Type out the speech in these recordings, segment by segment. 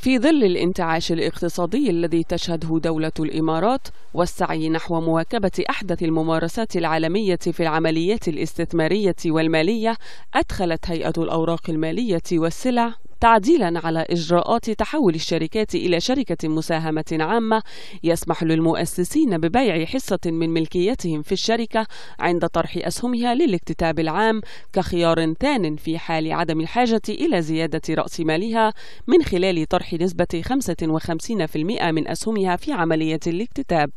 في ظل الانتعاش الاقتصادي الذي تشهده دولة الإمارات والسعي نحو مواكبة أحدث الممارسات العالمية في العمليات الاستثمارية والمالية أدخلت هيئة الأوراق المالية والسلع تعديلا على إجراءات تحول الشركات إلى شركة مساهمة عامة يسمح للمؤسسين ببيع حصة من ملكيتهم في الشركة عند طرح أسهمها للاكتتاب العام كخيار ثان في حال عدم الحاجة إلى زيادة رأس مالها من خلال طرح نسبة 55% من أسهمها في عملية الاكتتاب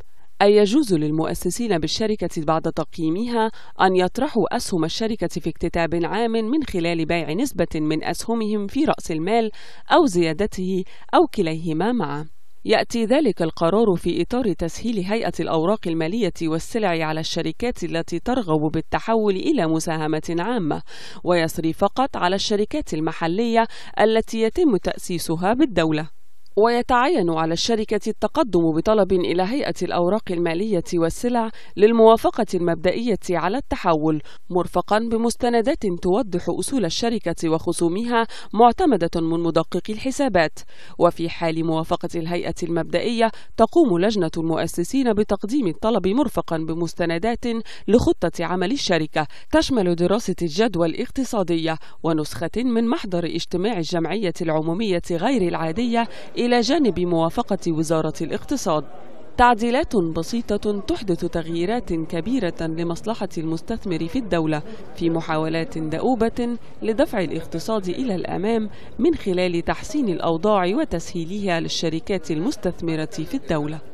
أيجوز للمؤسسين بالشركة بعد تقييمها أن يطرحوا أسهم الشركة في اكتتاب عام من خلال بيع نسبة من أسهمهم في رأس المال أو زيادته أو كليهما معا. يأتي ذلك القرار في إطار تسهيل هيئة الأوراق المالية والسلع على الشركات التي ترغب بالتحول إلى مساهمة عامة، ويصري فقط على الشركات المحلية التي يتم تأسيسها بالدولة. ويتعين على الشركة التقدم بطلب إلى هيئة الأوراق المالية والسلع للموافقة المبدئية على التحول مرفقا بمستندات توضح أصول الشركة وخصومها معتمدة من مدققي الحسابات وفي حال موافقة الهيئة المبدئية تقوم لجنة المؤسسين بتقديم الطلب مرفقا بمستندات لخطة عمل الشركة تشمل دراسة الجدوى الاقتصادية ونسخة من محضر اجتماع الجمعية العمومية غير العادية إلى جانب موافقة وزارة الاقتصاد تعديلات بسيطة تحدث تغييرات كبيرة لمصلحة المستثمر في الدولة في محاولات دؤوبة لدفع الاقتصاد إلى الأمام من خلال تحسين الأوضاع وتسهيلها للشركات المستثمرة في الدولة